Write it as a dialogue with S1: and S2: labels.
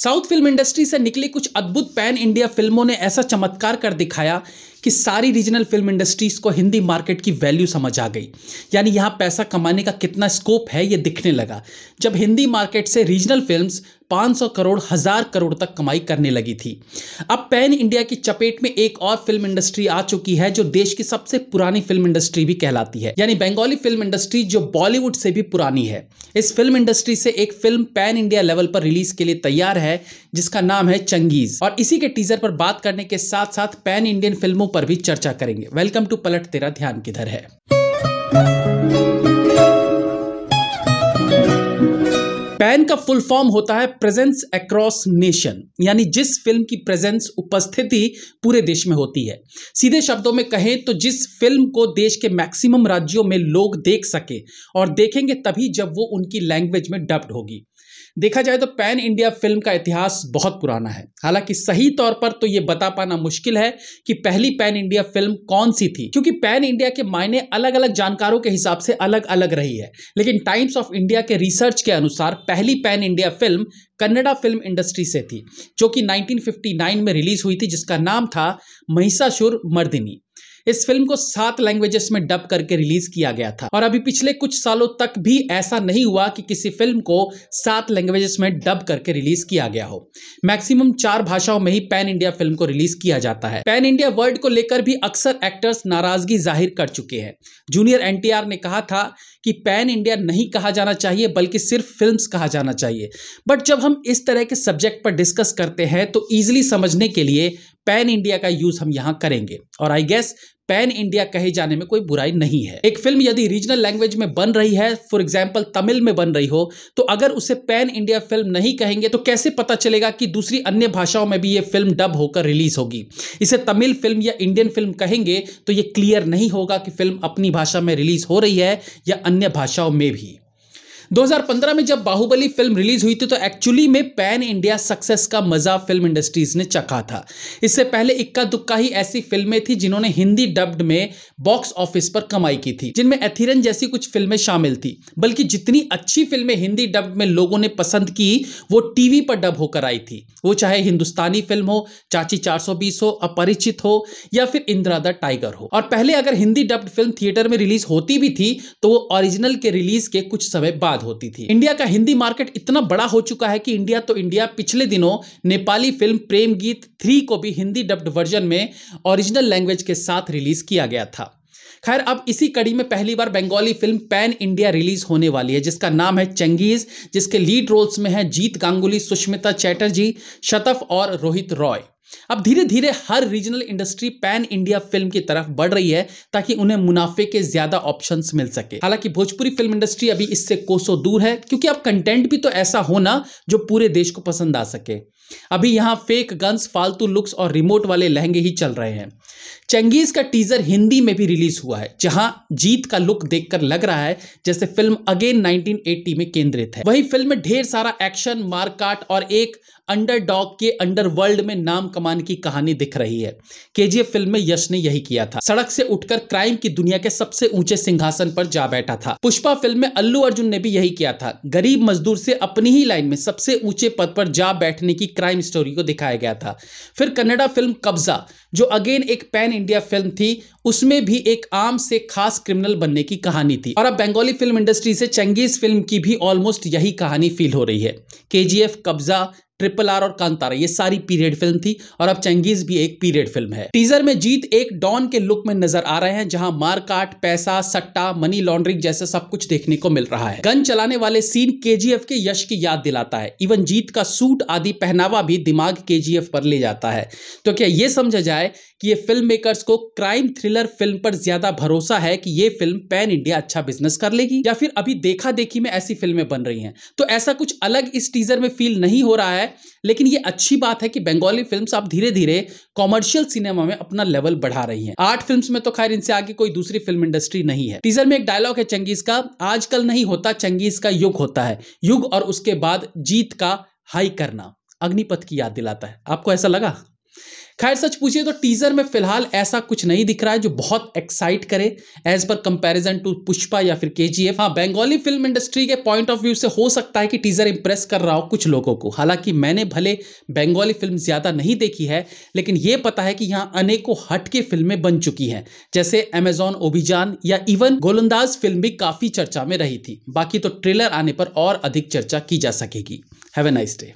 S1: south film industry से निकली कुछ अद्भुत पैन इंडिया फिल्मों ने ऐसा चमत्कार कर दिखाया कि सारी रीजनल फिल्म इंडस्ट्रीज़ को हिंदी मार्केट की वैल्यू समझ आ गई यानी यहाँ पैसा कमाने का कितना स्कोप है ये दिखने लगा जब हिंदी मार्केट से रीजनल फिल्म 500 करोड़ हज़ार करोड़ तक कमाई करने लगी थी अब पैन इंडिया की चपेट में एक और फिल्म इंडस्ट्री आ चुकी है जो देश की सबसे पुरानी फिल्म इंडस्ट्री भी कहलाती है यानी बंगाली फिल्म इंडस्ट्री जो बॉलीवुड से भी पुरानी है इस फिल्म इंडस्ट्री से एक फिल्म पैन इंडिया लेवल पर रिलीज के लिए तैयार है जिसका नाम है चंगीज और इसी के टीजर पर बात करने के साथ साथ पैन इंडियन फिल्मों पर भी चर्चा करेंगे वेलकम टू पलट तेरा ध्यान किधर है पैन का फुल फॉर्म होता है प्रेजेंस अक्रॉस नेशन यानी जिस फिल्म की प्रेजेंस उपस्थिति पूरे देश में होती है सीधे शब्दों में कहें तो जिस फिल्म को देश के मैक्सिमम राज्यों में लोग देख सके और देखेंगे तभी जब वो उनकी लैंग्वेज में डब्ड होगी देखा जाए तो पैन इंडिया फिल्म का इतिहास बहुत पुराना है हालांकि सही तौर पर तो ये बता पाना मुश्किल है कि पहली पैन इंडिया फिल्म कौन सी थी क्योंकि पैन इंडिया के मायने अलग अलग जानकारों के हिसाब से अलग अलग रही है लेकिन टाइम्स ऑफ इंडिया के रिसर्च के अनुसार पहली पहली pan India film Kannada film industry से थी जो कि 1959 में रिलीज हुई थी जिसका नाम था महिषासुर मर्दिनी इस फिल्म को सात लैंग्वेजेस में डब करके रिलीज किया गया था और अभी पिछले कुछ सालों तक भी ऐसा नहीं हुआ कि किसी फिल्म को सात लैंग्वेजेस में डब करके रिलीज किया गया हो मैक्सिमम चार भाषाओं में ही पैन इंडिया फिल्म को रिलीज किया जाता है पैन इंडिया वर्ल्ड को लेकर भी अक्सर एक्टर्स नाराजगी जाहिर कर चुके हैं जूनियर एन ने कहा था कि पैन इंडिया नहीं कहा जाना चाहिए बल्कि सिर्फ फिल्म कहा जाना चाहिए बट जब हम इस तरह के सब्जेक्ट पर डिस्कस करते हैं तो ईजिली समझने के लिए पैन इंडिया का यूज हम यहाँ करेंगे और आई गेस पैन इंडिया कहे जाने में कोई बुराई नहीं है एक फिल्म यदि रीजनल लैंग्वेज में बन रही है फॉर एग्जाम्पल तमिल में बन रही हो तो अगर उसे पैन इंडिया फिल्म नहीं कहेंगे तो कैसे पता चलेगा कि दूसरी अन्य भाषाओं में भी ये फिल्म डब होकर रिलीज होगी इसे तमिल फिल्म या इंडियन फिल्म कहेंगे तो ये क्लियर नहीं होगा कि फिल्म अपनी भाषा में रिलीज हो रही है या अन्य भाषाओं में भी 2015 में जब बाहुबली फिल्म रिलीज हुई थी तो एक्चुअली में पैन इंडिया सक्सेस का मजा फिल्म इंडस्ट्रीज ने चखा था इससे पहले इक्का दुक्का ही ऐसी फिल्में थी जिन्होंने हिंदी डब्ड में बॉक्स ऑफिस पर कमाई की थी जिनमें एथिरन जैसी कुछ फिल्में शामिल थी बल्कि जितनी अच्छी फिल्में हिंदी डब्ड में लोगों ने पसंद की वो टीवी पर डब होकर आई थी वो चाहे हिंदुस्तानी फिल्म हो चाची चार हो अपरिचित हो या फिर इंदिरा द टाइगर हो और पहले अगर हिंदी डब्ड फिल्म थिएटर में रिलीज होती भी थी तो वो ओरिजिनल के रिलीज के कुछ समय बाद बात होती थी इंडिया का हिंदी मार्केट इतना बड़ा हो चुका है कि इंडिया तो इंडिया पिछले दिनों नेपाली फिल्म प्रेम गीत थ्री को भी हिंदी डब्ड वर्जन में ओरिजिनल लैंग्वेज के साथ रिलीज किया गया था खैर अब इसी कड़ी में पहली बार Bengali film pan India release होने वाली है जिसका नाम है चंगेज जिसके लीड रोल्स में है जीत गांगुली सुष्मिता चैटर्जी शतफ और रोहित रॉय अब धीरे धीरे हर regional industry pan India film की तरफ बढ़ रही है ताकि उन्हें मुनाफे के ज्यादा ऑप्शंस मिल सके हालांकि भोजपुरी फिल्म इंडस्ट्री अभी इससे कोसों दूर है क्योंकि अब कंटेंट भी तो ऐसा होना जो पूरे देश को पसंद आ सके अभी यहाँ फेक गन्स फालतू लुक्स और रिमोट वाले लहंगे ही चल रहे हैं चंगेज का टीजर हिंदी में भी रिलीज हुआ है जहां जीत का लुक देखकर लग रहा है जैसे फिल्म अगेन 1980 में केंद्रित है वही फिल्म में ढेर सारा एक्शन मारकाट और एक अंडरडॉग के अंडरवर्ल्ड में नाम कमाने की कहानी दिख रही है केजीएफ फिल्म में यश ने यही किया था सड़क से उठकर क्राइम की दुनिया के सबसे ऊंचे सिंहासन पर जा बैठा था पुष्पा फिल्म में अल्लू अर्जुन ने भी यही किया था गरीब मजदूर से अपनी ही लाइन में सबसे ऊंचे पद पर जा बैठने की क्राइम स्टोरी को दिखाया गया था फिर कन्नडा फिल्म कब्जा जो अगेन एक पैन इंडिया फिल्म थी उसमें भी एक आम से खास क्रिमिनल बनने की कहानी थी और अब बंगाली फिल्म इंडस्ट्री से चंगेज फिल्म की भी ऑलमोस्ट यही कहानी फील हो रही है के कब्जा ट्रिपल आर और कांतारा ये सारी पीरियड फिल्म थी और अब चंगेज भी एक पीरियड फिल्म है टीजर में जीत एक डॉन के लुक में नजर आ रहे हैं जहां मारकाट पैसा सट्टा मनी लॉन्ड्रिंग जैसे सब कुछ देखने को मिल रहा है गन चलाने वाले सीन केजीएफ के यश की याद दिलाता है इवन जीत का सूट आदि पहनावा भी दिमाग केजीएफ पर ले जाता है तो क्या यह समझा जाए कि ये फिल्म मेकर्स को क्राइम थ्रिलर फिल्म पर ज्यादा भरोसा है कि ये फिल्म पैन इंडिया अच्छा बिजनेस कर लेगी या फिर अभी देखा देखी में ऐसी फिल्में बन रही हैं तो ऐसा कुछ अलग इस टीजर में फील नहीं हो रहा है लेकिन ये अच्छी बात है कि बंगाली फिल्म आप धीरे धीरे कॉमर्शियल सिनेमा में अपना लेवल बढ़ा रही है आठ फिल्म में तो खैर इनसे आगे कोई दूसरी फिल्म इंडस्ट्री नहीं है टीजर में एक डायलॉग है चंगेज का आजकल नहीं होता चंगेज का युग होता है युग और उसके बाद जीत का हाई करना अग्निपथ की याद दिलाता है आपको ऐसा लगा खैर सच पूछिए तो टीजर में फिलहाल ऐसा कुछ नहीं दिख रहा है जो बहुत एक्साइट करे as per comparison to Pushpa या फिर हाँ, के जी एफ हाँ बंगाली फिल्म इंडस्ट्री के पॉइंट ऑफ व्यू से हो सकता है कि टीजर इंप्रेस कर रहा हो कुछ लोगों को हालांकि मैंने भले बंगाली फिल्म ज़्यादा नहीं देखी है लेकिन यह पता है कि यहाँ अनेकों हट के फिल्में बन चुकी हैं जैसे अमेजॉन ओभिजान या इवन गोलंदाज फिल्म भी काफ़ी चर्चा में रही थी बाकी तो ट्रेलर आने पर और अधिक चर्चा की जा सकेगी हैव ए नाइस डे